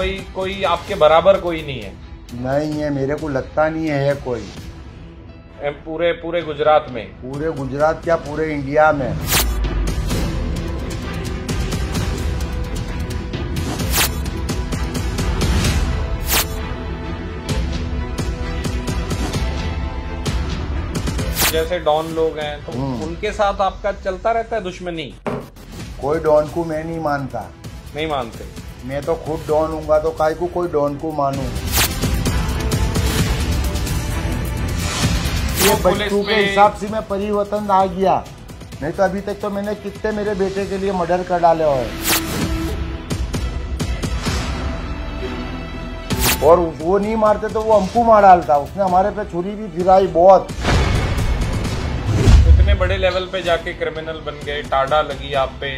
कोई कोई आपके बराबर कोई नहीं है नहीं है मेरे को लगता नहीं है कोई पूरे पूरे गुजरात में पूरे गुजरात क्या पूरे इंडिया में जैसे डॉन लोग हैं तो हम्म। उनके साथ आपका चलता रहता है दुश्मनी कोई डॉन को मैं नहीं मानता नहीं मानते मैं तो खुद डॉन हूँगा तो काय को कोई डॉन को मानू ये तो बच्चों के हिसाब से मैं परिवर्तन आ गया नहीं तो अभी तक तो मैंने कितने मेरे बेटे के लिए मर्डर कर डाले हो और वो नहीं मारते तो वो हमको मार डालता उसने हमारे पे छुरी भी फिराई बहुत इतने बड़े लेवल पे जाके क्रिमिनल बन गए टाडा लगी आप पे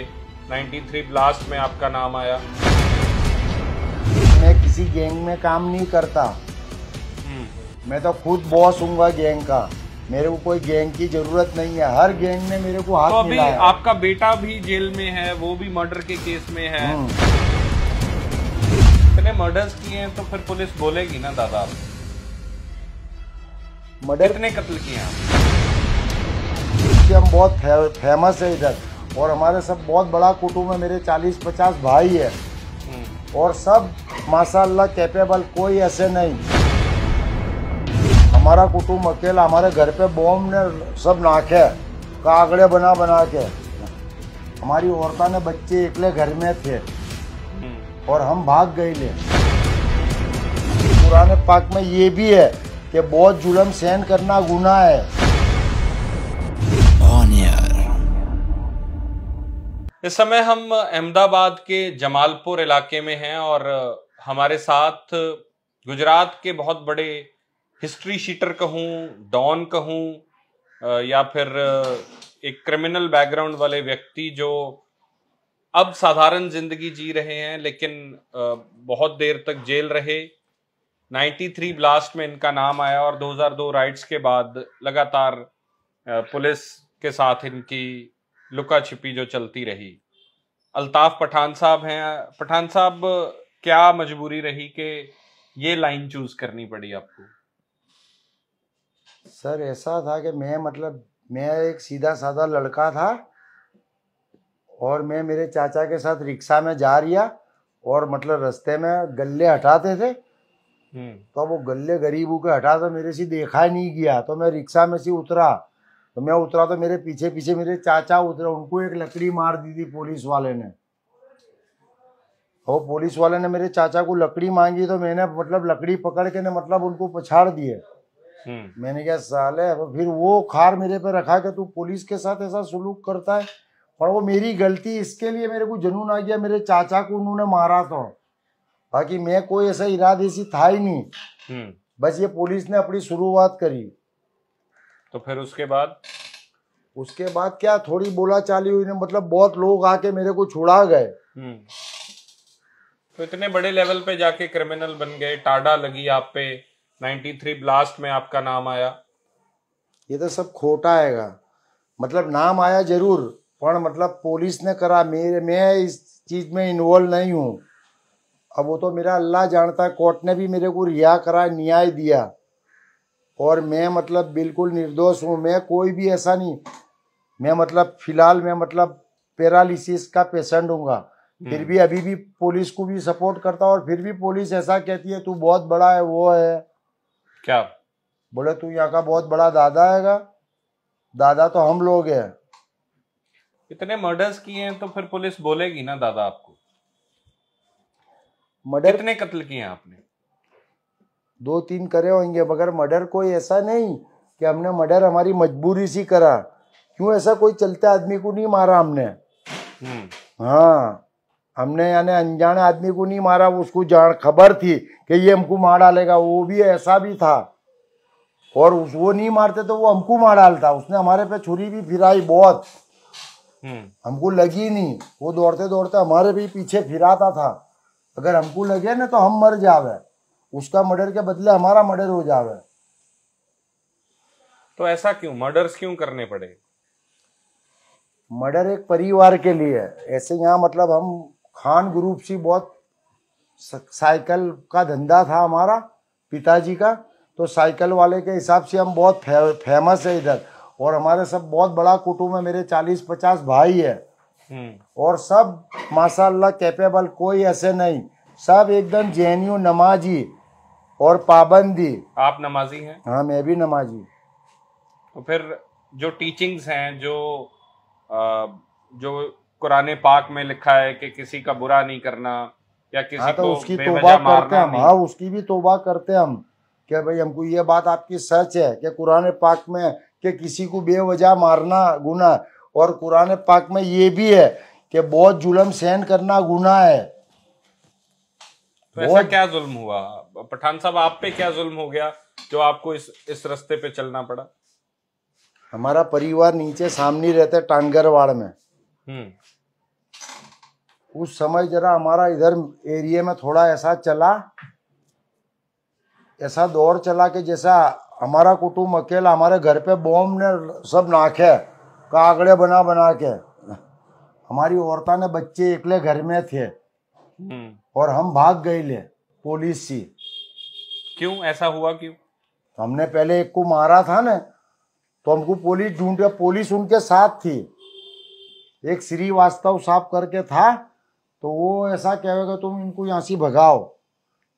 93 ब्लास्ट में आपका नाम आया किसी गैंग में काम नहीं करता हम्म। मैं तो खुद बॉस हूँ गैंग का मेरे को कोई गैंग की जरूरत नहीं है हर गैंग ने मेरे को हाथ तो अभी है। आपका बेटा भी जेल में है वो भी मर्डर के केस में है हम्म। इतने मर्डर्स किए हैं तो फिर पुलिस बोलेगी ना दादा मर्डर इतने कत्ल किए हैं हम बहुत फे, फेमस है इधर और हमारे सब बहुत बड़ा कुटुंब है मेरे चालीस पचास भाई है हम्म। और सब माशाला कैपेबल कोई ऐसे नहीं हमारा कुटुंब अकेला हमारे घर पे बॉम्ब ने सब नाखे कागड़े बना बना के हमारी औरता ने बच्चे एकले घर में थे और हम भाग गए ले पुराने पाक में ये भी है कि बहुत जुलम सहन करना गुना है इस समय हम अहमदाबाद के जमालपुर इलाके में हैं और हमारे साथ गुजरात के बहुत बड़े हिस्ट्री शीटर कहूँ डॉन कहूँ या फिर एक क्रिमिनल बैकग्राउंड वाले व्यक्ति जो अब साधारण जिंदगी जी रहे हैं लेकिन बहुत देर तक जेल रहे 93 ब्लास्ट में इनका नाम आया और 2002 राइट्स के बाद लगातार पुलिस के साथ इनकी लुका छिपी जो चलती रही अल्ताफ पठान साहब हैं पठान साहब क्या मजबूरी रही कि ये लाइन चूज करनी पड़ी आपको सर ऐसा था कि मैं मतलब मैं एक सीधा साधा लड़का था और मैं मेरे चाचा के साथ रिक्शा में जा रिया और मतलब रास्ते में गले हटाते थे हम्म। तो वो गले गरीबों के हटा तो मेरे से देखा ही नहीं गया तो मैं रिक्शा में से उतरा तो मैं उतरा तो मेरे पीछे पीछे मेरे चाचा उतरे उनको एक लकड़ी मार दी थी पुलिस वाले ने वो पुलिस वाले ने मेरे चाचा को लकड़ी मांगी तो मैंने मतलब लकड़ी पकड़ के ने मतलब उनको पछाड़ दिए हम्म। मैंने क्या साले फिर वो खार मेरे पे रखा कि तू पुलिस के साथ ऐसा सुलूक करता है पर वो मेरी गलती इसके लिए मेरे को जुनून आ गया मेरे चाचा को उन्होंने मारा तो बाकी मैं कोई ऐसा इरादे सी था ही नहीं हम्म। बस ये पुलिस ने अपनी शुरुआत करी तो फिर उसके बाद उसके बाद क्या थोड़ी बोला चाली हुई ने मतलब बहुत लोग आके मेरे को छुड़ा गए हम्म। तो इतने बड़े लेवल पे जाके क्रिमिनल बन गए टाडा लगी आप पे 93 ब्लास्ट में आपका नाम आया ये तो सब खोटा आएगा मतलब नाम आया जरूर पर मतलब पुलिस ने करा मेरे मैं इस चीज़ में इन्वॉल्व नहीं हूँ अब वो तो मेरा अल्लाह जानता है कोर्ट ने भी मेरे को रिहा करा न्याय दिया और मैं मतलब बिल्कुल निर्दोष हूँ मैं कोई भी ऐसा नहीं मैं मतलब फ़िलहाल मैं मतलब पैरालिसिस का पेशेंट हूँगा फिर हम्म। भी अभी भी पुलिस को भी सपोर्ट करता और फिर भी पुलिस ऐसा कहती है तू बहुत बड़ा है वो है क्या बोले तू यहाँ का बहुत बड़ा दादा है दादा तो हम लोग हैं इतने मर्डर्स किए हैं तो फिर पुलिस बोलेगी ना दादा आपको मर्डर कितने कत्ल किए हैं आपने दो तीन करे होंगे मगर मर्डर कोई ऐसा नहीं कि हमने मर्डर हमारी मजबूरी सी करा क्यों ऐसा कोई चलते आदमी को नहीं मारा हमने हम्म। हाँ हमने यानी अनजान आदमी को नहीं मारा उसको जान खबर थी कि ये हमको मार डालेगा वो भी ऐसा भी था और उस वो नहीं मारते तो वो हमको मार डालता उसने हमारे पे छुरी भी फिराई बहुत हम्म। हमको लगी नहीं वो दौड़ते दौड़ते हमारे भी पीछे फिराता था अगर हमको लगे ना तो हम मर जावे उसका मर्डर के बदले हमारा मर्डर हो जावे तो ऐसा क्यों मर्डर्स क्यों करने पड़े मर्डर एक परिवार के लिए ऐसे यहाँ मतलब हम खान ग्रुप सी बहुत साइकिल का धंधा था हमारा पिताजी का तो साइकिल वाले के हिसाब से हम बहुत फे, फेमस है इधर और हमारे सब बहुत बड़ा कुटुंब है मेरे चालीस पचास भाई है हम्म। और सब माशाल्लाह कैपेबल कोई ऐसे नहीं सब एकदम जेएनयू नमाजी और पाबंदी आप नमाजी हैं हाँ मैं भी नमाजी तो फिर जो टीचिंग्स हैं जो आ, जो कुरान पाक में लिखा है कि किसी का बुरा नहीं करना या किसी हाँ तो को उसकी तोबा करते हम हाँ उसकी भी तोबा करते हम कि भाई हमको ये बात आपकी सच है कि कुरान पाक में कि किसी को बेवजह मारना गुना और कुरान पाक में ये भी है कि बहुत जुलम सहन करना गुना है तो ऐसा क्या जुल्म हुआ पठान साहब आप पे क्या जुल्म हो गया जो आपको इस इस रास्ते पे चलना पड़ा हमारा परिवार नीचे सामने रहता है टांगरवाड़ में हम्म। उस समय जरा हमारा इधर एरिया में थोड़ा ऐसा चला ऐसा दौर चला कि जैसा हमारा कुटुंब अकेला हमारे घर पे बॉम्ब ने सब नाखे कागड़े बना बना के हमारी औरता ने बच्चे एकले घर में थे हम्म। और हम भाग गए ले पुलिस से क्यों ऐसा हुआ क्यों हमने पहले एक को मारा था ना तो हमको पुलिस ढूंढ पुलिस उनके साथ थी एक श्रीवास्तव साहब करके था तो वो ऐसा कहेगा तुम इनको यहाँ से भगाओ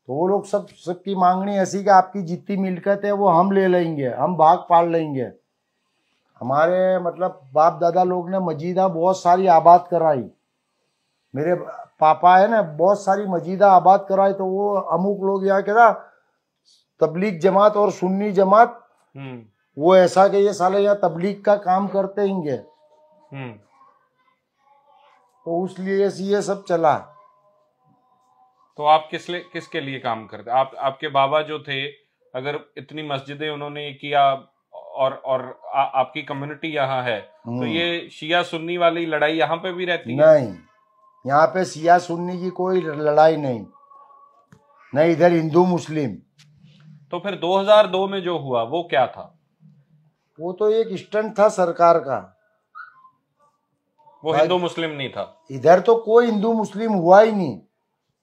तो वो लोग सब सबकी मांगनी ऐसी कि आपकी जितनी मिलकत है वो हम ले लेंगे हम भाग पाल लेंगे हमारे मतलब बाप दादा लोग ने मजीदा बहुत सारी आबाद कराई मेरे पापा है ना बहुत सारी मजीदा आबाद कराई तो वो अमुक लोग यहाँ कह रहा तबलीग जमात और सुन्नी जमात हम्म। वो ऐसा कि ये साले यहाँ तबलीग का काम करते हिंगे तो उस लिए ये सब चला तो आप किस लिए किसके लिए काम करते आप आपके बाबा जो थे अगर इतनी मस्जिदें उन्होंने किया और और आ, आपकी कम्युनिटी यहाँ है तो हम्म। ये शिया सुन्नी वाली लड़ाई यहाँ पे भी रहती नहीं, है नहीं यहाँ पे शिया सुन्नी की कोई लड़ाई नहीं नहीं इधर हिंदू मुस्लिम तो फिर 2002 में जो हुआ वो क्या था वो तो एक स्टंट था सरकार का वो हिंदू मुस्लिम नहीं था इधर तो कोई हिंदू मुस्लिम हुआ ही नहीं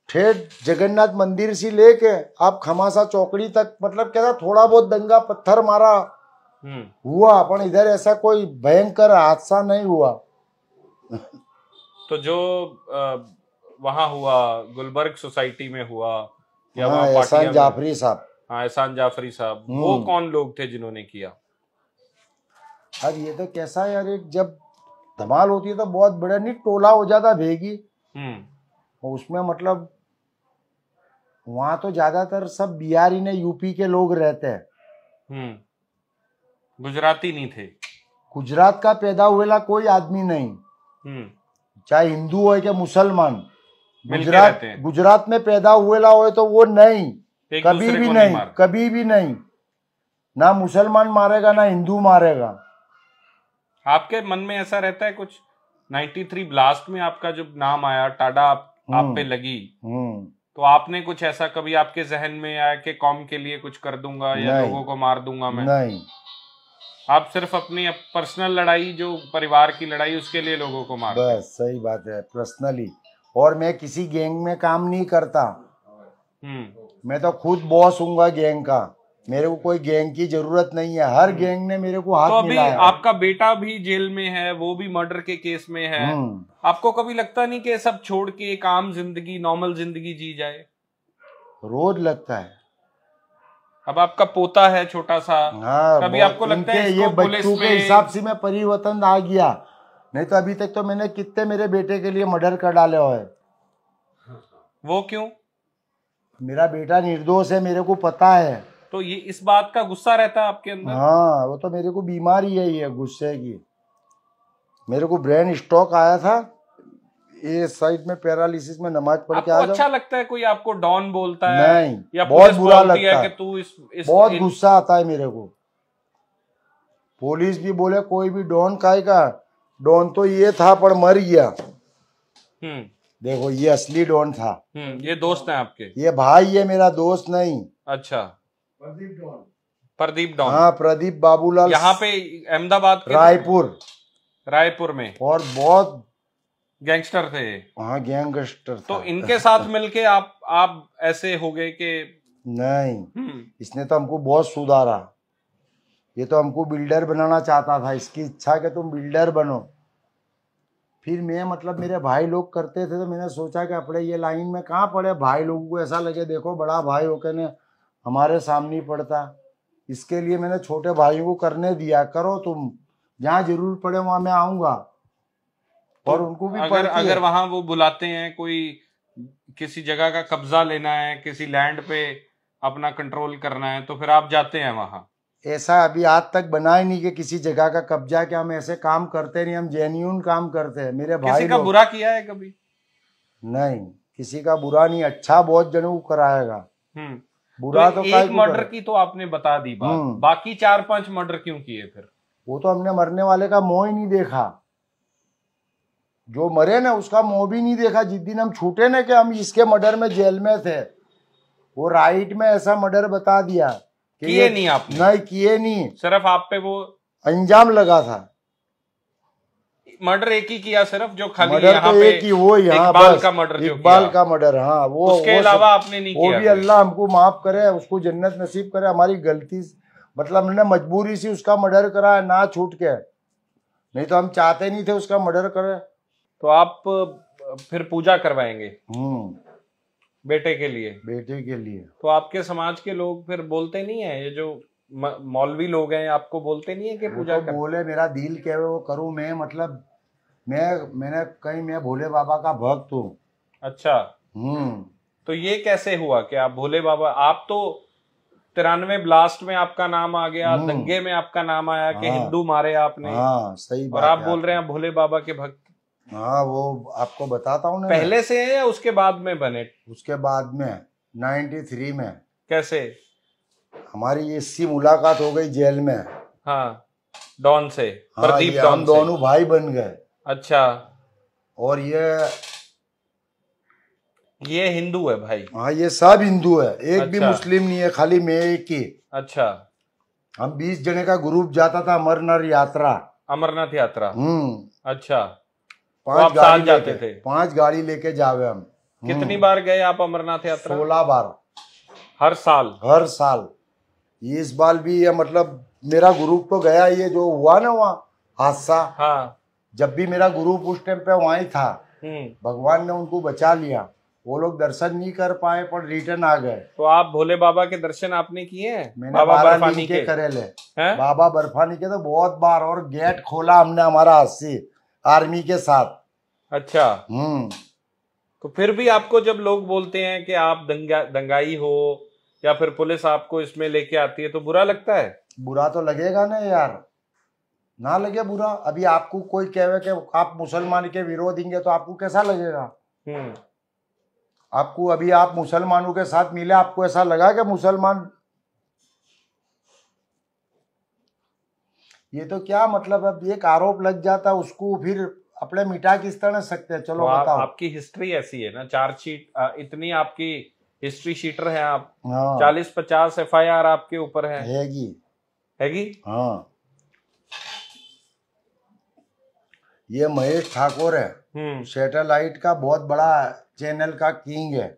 ठेठ जगन्नाथ मंदिर से लेके आप खमासा चौकड़ी तक मतलब क्या था थोड़ा बहुत दंगा पत्थर मारा हम्म। हुआ पर इधर ऐसा कोई भयंकर हादसा नहीं हुआ तो जो वहाँ हुआ गुलबर्ग सोसाइटी में हुआ या हाँ, एहसान जाफरी साहब हाँ एहसान जाफरी साहब वो हम्म। कौन लोग थे जिन्होंने किया अरे ये तो कैसा यार एक जब धमाल होती है तो बहुत बड़ा नहीं टोला हो जाता भेगी और उसमें मतलब वहां तो ज्यादातर सब बिहारी ने यूपी के लोग रहते हैं हम्म। गुजराती नहीं थे गुजरात का पैदा हुएला कोई आदमी नहीं हम्म। चाहे हिंदू हो या मुसलमान गुजरात गुजरात में पैदा हुएला हो तो वो नहीं कभी भी नहीं, नहीं कभी भी नहीं ना मुसलमान मारेगा ना हिंदू मारेगा आपके मन में ऐसा रहता है कुछ 93 ब्लास्ट में आपका जो नाम आया टाडा आप, हम्म। आप पे लगी हम्म। तो आपने कुछ ऐसा कभी आपके जहन में आया कि कॉम के लिए कुछ कर दूंगा या लोगों को मार दूंगा मैं नहीं आप सिर्फ अपनी पर्सनल लड़ाई जो परिवार की लड़ाई उसके लिए लोगों को मार बस सही बात है पर्सनली और मैं किसी गैंग में काम नहीं करता हम्म। मैं तो खुद बॉस हूँ गैंग का मेरे को कोई गैंग की जरूरत नहीं है हर हम्म। गैंग ने मेरे को हाथ तो अभी है। आपका बेटा भी जेल में है वो भी मर्डर के केस में है हम्म। आपको कभी लगता नहीं कि सब छोड़ के एक आम जिंदगी नॉर्मल जिंदगी जी जाए रोज लगता है अब आपका पोता है छोटा सा हाँ, कभी आपको लगता है ये बच्चों के हिसाब से मैं परिवर्तन आ गया नहीं तो अभी तक तो मैंने कितने मेरे बेटे के लिए मर्डर कर डाले हुए वो क्यों मेरा बेटा निर्दोष है मेरे को पता है तो ये इस बात का गुस्सा रहता है आपके अंदर हाँ वो तो मेरे को बीमारी है ये गुस्से की मेरे को ब्रेन स्ट्रोक आया था ये साइड में पैरालिसिस में नमाज पढ़ के आ अच्छा लगता है कोई आपको डॉन बोलता है नहीं या बहुत बुरा लगता है कि तू इस, इस बहुत गुस्सा आता है मेरे को पुलिस भी बोले कोई भी डॉन काय का डॉन तो ये था पर मर गया हम्म। देखो ये असली डॉन था हम्म, ये दोस्त है आपके ये भाई है मेरा दोस्त नहीं अच्छा प्रदीप डॉन प्रदीप डॉन हाँ प्रदीप बाबूलाल यहाँ पे अहमदाबाद रायपुर रायपुर में और बहुत गैंगस्टर थे हाँ गैंगस्टर तो इनके साथ मिलके आप आप ऐसे हो गए कि नहीं हम्म। इसने तो हमको बहुत सुधारा ये तो हमको बिल्डर बनाना चाहता था इसकी इच्छा कि तुम बिल्डर बनो फिर मैं मतलब मेरे भाई लोग करते थे तो मैंने सोचा कि अपने ये लाइन में कहाँ पड़े भाई लोगों को ऐसा लगे देखो बड़ा भाई होकर ने हमारे सामने पड़ता इसके लिए मैंने छोटे भाइयों को करने दिया करो तुम जहाँ जरूर पड़े वहां मैं आऊंगा तो और उनको भी अगर अगर वहां वो बुलाते हैं कोई किसी जगह का कब्जा लेना है किसी लैंड पे अपना कंट्रोल करना है तो फिर आप जाते हैं वहां ऐसा अभी आज तक बना ही नहीं कि किसी जगह का कब्जा क्या हम ऐसे काम करते नहीं हम जेन्यून काम करते हैं मेरे भाई किसी का बुरा किया है कभी नहीं किसी का बुरा नहीं अच्छा बहुत जनों को कराएगा हम्म। तो बुरा तो, तो एक मर्डर की तो आपने बता दी बात हम्म। बाकी चार पांच मर्डर क्यों किए फिर वो तो हमने मरने वाले का मोह ही नहीं देखा जो मरे ना उसका मोह भी नहीं देखा जिस दिन हम छूटे ना कि हम इसके मर्डर में जेल में थे वो राइट में ऐसा मर्डर बता दिया किए नहीं आप नहीं किए नहीं सिर्फ आप पे वो अंजाम लगा था मर्डर एक ही किया सिर्फ जो खाली मर्डर तो एक ही वो यहाँ बाल का मर्डर इकबाल का मर्डर हाँ वो उसके अलावा आपने नहीं वो किया भी अल्लाह हमको माफ करे उसको जन्नत नसीब करे हमारी गलती मतलब हमने मजबूरी से उसका मर्डर करा ना छूट के नहीं तो हम चाहते नहीं थे उसका मर्डर करे तो आप फिर पूजा करवाएंगे हम्म। बेटे के लिए बेटे के लिए तो आपके समाज के लोग फिर बोलते नहीं है ये जो मौलवी लोग हैं आपको बोलते नहीं है कि पूजा तो बोले मेरा दिल क्या है वो करूं मैं मतलब मैं मैंने कहीं मैं भोले बाबा का भक्त हूँ अच्छा हम्म तो ये कैसे हुआ कि आप भोले बाबा आप तो तिरानवे ब्लास्ट में आपका नाम आ गया हम्म। दंगे में आपका नाम आया कि हाँ। हिंदू मारे आपने आ, हाँ, सही बात और आप बोल रहे हैं भोले बाबा के भक्त हाँ वो आपको बताता हूँ पहले से है या उसके बाद में बने उसके बाद में थ्री में कैसे हमारी इसी मुलाकात हो गई जेल में हाँ डॉन से हाँ, प्रदीप डॉन दोनों भाई बन गए अच्छा और ये ये हिंदू है भाई हाँ ये सब हिंदू है एक अच्छा। भी मुस्लिम नहीं है खाली मैं एक ही अच्छा हम बीस जने का ग्रुप जाता था अमरनाथ यात्रा अमरनाथ यात्रा हम्म अच्छा तो पांच तो गाड़ी जाते थे पांच गाड़ी लेके जावे हम कितनी हम्म। बार गए आप अमरनाथ यात्रा सोलह बार हर साल हर साल इस बार भी ये मतलब मेरा ग्रुप तो गया ये जो हुआ ना वहाँ हादसा हाँ जब भी मेरा गुरु उस टाइम पे वहां था हम्म। भगवान ने उनको बचा लिया वो लोग दर्शन नहीं कर पाए पर रिटर्न आ गए तो आप भोले बाबा के दर्शन आपने किए मैंने बाबा बर्फानी के, करेले बाबा बर्फानी के तो बहुत बार और गेट खोला हमने हमारा अस्सी आर्मी के साथ अच्छा हम्म तो फिर भी आपको जब लोग बोलते हैं कि आप दंगा दंगाई हो या फिर पुलिस आपको इसमें लेके आती है तो बुरा लगता है बुरा तो लगेगा ना यार ना लगे बुरा अभी आपको कोई कहे कि आप मुसलमान के विरोधींगे तो आपको कैसा लगेगा हम्म। आपको अभी आप मुसलमानों के साथ मिले आपको ऐसा लगा कि मुसलमान ये तो क्या मतलब अब एक आरोप लग जाता उसको फिर अपने मिटा किस तरह सकते हैं चलो तो बताओ आप, आपकी हिस्ट्री ऐसी है ना चार्जशीट इतनी आपकी हिस्ट्री शीटर है आप हाँ। चालीस पचास एफ आई आर आपके ऊपर है हैगी है हाँ ये महेश ठाकुर है हम्म। सैटेलाइट का बहुत बड़ा चैनल का किंग है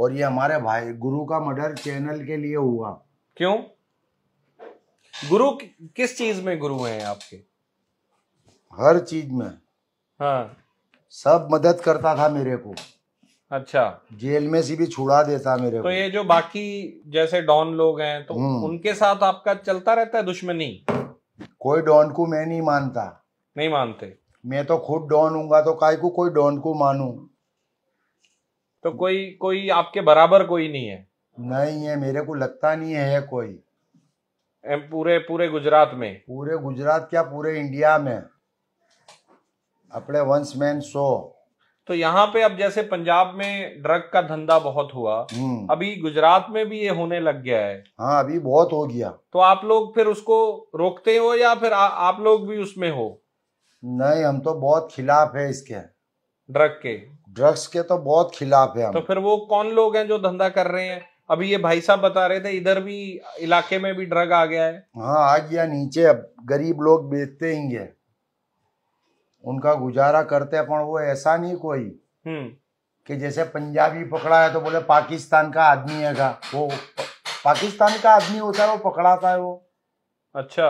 और ये हमारे भाई गुरु का मर्डर चैनल के लिए हुआ क्यों गुरु किस चीज में गुरु हैं आपके हर चीज में हाँ सब मदद करता था मेरे को अच्छा जेल में से भी छुड़ा देता मेरे तो को। ये जो बाकी जैसे डॉन लोग हैं तो हम्म। उनके साथ आपका चलता रहता है दुश्मनी कोई डॉन को मैं नहीं मानता नहीं मानते मैं तो खुद डॉन हूंगा तो काय को कोई डॉन को मानू तो कोई कोई आपके बराबर कोई नहीं है नहीं है मेरे को लगता नहीं है कोई पूरे पूरे गुजरात में पूरे गुजरात क्या पूरे इंडिया में अपने वंस मैन शो तो यहाँ पे अब जैसे पंजाब में ड्रग का धंधा बहुत हुआ हम्म। अभी गुजरात में भी ये होने लग गया है हाँ अभी बहुत हो गया तो आप लोग फिर उसको रोकते हो या फिर आ, आप लोग भी उसमें हो नहीं हम तो बहुत खिलाफ है इसके ड्रग के ड्रग्स के तो बहुत खिलाफ है हम तो फिर वो कौन लोग हैं जो धंधा कर रहे हैं अभी ये भाई साहब बता रहे थे इधर भी इलाके में भी ड्रग आ गया है हाँ आ गया नीचे अब गरीब लोग बेचते ही है उनका गुजारा करते हैं पर वो ऐसा नहीं कोई हम्म। कि जैसे पंजाबी पकड़ा है तो बोले पाकिस्तान का आदमी है का वो पाकिस्तान का आदमी होता है वो पकड़ाता है वो अच्छा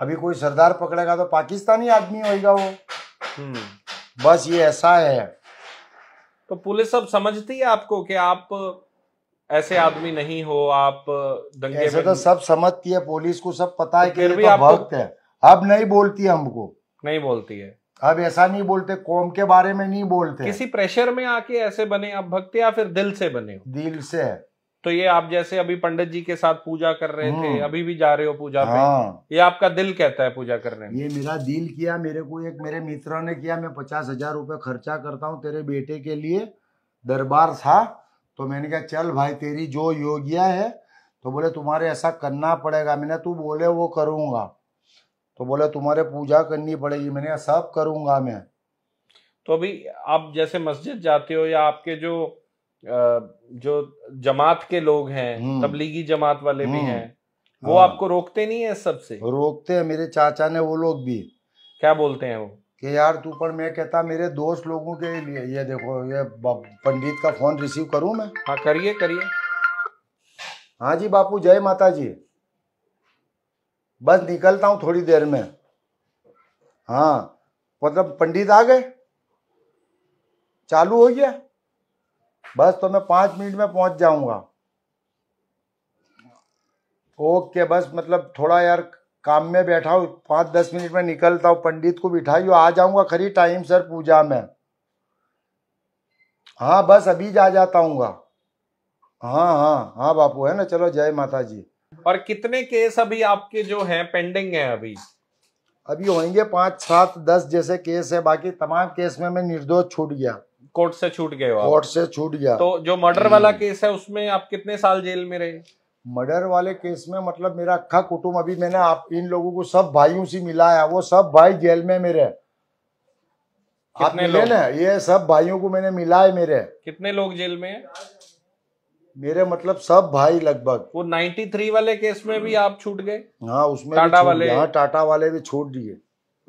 अभी कोई सरदार पकड़ेगा तो पाकिस्तानी आदमी होगा वो बस ये ऐसा है तो पुलिस अब समझती है आपको कि आप ऐसे आदमी नहीं हो आप दंगे ऐसे तो सब समझती है पुलिस को सब पता तो है तो कि तो भक्त है अब नहीं बोलती हमको नहीं बोलती है अब ऐसा नहीं बोलते कौम के बारे में नहीं बोलते किसी प्रेशर में आके ऐसे बने आप भक्त या फिर दिल से बने हो दिल से तो ये आप जैसे अभी पंडित जी के साथ पूजा कर रहे थे हाँ। अभी भी जा रहे हो पूजा हाँ। पे ये आपका दिल कहता है पूजा करने में ये मेरा दिल किया मेरे को एक मेरे मित्रों ने किया मैं पचास हजार रूपए खर्चा करता हूँ तेरे बेटे के लिए दरबार था तो मैंने कहा चल भाई तेरी जो योग्या है तो बोले तुम्हारे ऐसा करना पड़ेगा मैंने तू बोले वो करूंगा तो बोले तुम्हारे पूजा करनी पड़ेगी मैंने सब करूंगा मैं तो अभी आप जैसे मस्जिद जाते हो या आपके जो जो जमात के लोग हैं हम्म। तबलीगी जमात वाले भी हम्म। हैं वो हाँ। आपको रोकते नहीं है सबसे रोकते हैं मेरे चाचा ने वो लोग भी क्या बोलते हैं वो कि यार तू पर मैं कहता मेरे दोस्त लोगों के लिए ये देखो ये पंडित का फोन रिसीव करूं मैं हाँ करिए करिए हाँ जी बापू जय माता जी बस निकलता हूँ थोड़ी देर में हाँ मतलब पंडित आ गए चालू हो गया बस तो मैं पाँच मिनट में पहुंच जाऊंगा ओके बस मतलब थोड़ा यार काम में बैठा हूँ पाँच दस मिनट में निकलता हूँ पंडित को बिठाई आ जाऊंगा खरी टाइम सर पूजा में हाँ बस अभी जा जाता हूँ हाँ हाँ हाँ बापू है ना चलो जय माता जी और कितने केस अभी आपके जो हैं पेंडिंग हैं अभी अभी होंगे पाँच सात दस जैसे केस है बाकी तमाम केस में मैं निर्दोष छूट गया कोर्ट से छूट गए कोर्ट से छूट गया तो जो मर्डर वाला हम्म। केस है उसमें आप कितने साल जेल में रहे मर्डर वाले केस में मतलब मेरा अखा कुटुंब अभी मैंने आप इन लोगों को सब भाइयों से मिलाया वो सब भाई जेल में मेरे आप मिले ना ये सब भाइयों को मैंने मिला है मेरे कितने लोग जेल में है? मेरे मतलब सब भाई लगभग वो 93 वाले केस में भी आप छूट गए हाँ उसमें टाटा वाले हाँ टाटा वाले भी छूट दिए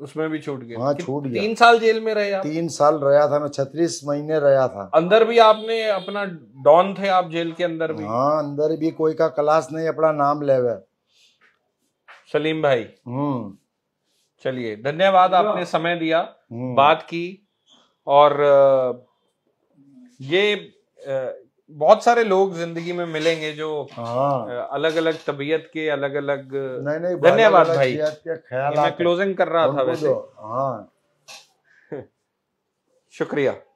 उसमें भी छूट गया हाँ छूट गया तीन साल जेल में रहे तीन साल रहा था मैं छत्तीस महीने रहा था अंदर भी आपने अपना डॉन थे आप जेल के अंदर भी हाँ अंदर भी कोई का क्लास नहीं अपना नाम ले सलीम भाई हम्म चलिए धन्यवाद हाँ। आपने समय दिया हम्म। बात की और ये बहुत सारे लोग जिंदगी में मिलेंगे जो हाँ। अलग अलग तबीयत के अलग अलग नहीं नहीं धन्यवाद भाई मैं क्लोजिंग कर रहा था वैसे हाँ शुक्रिया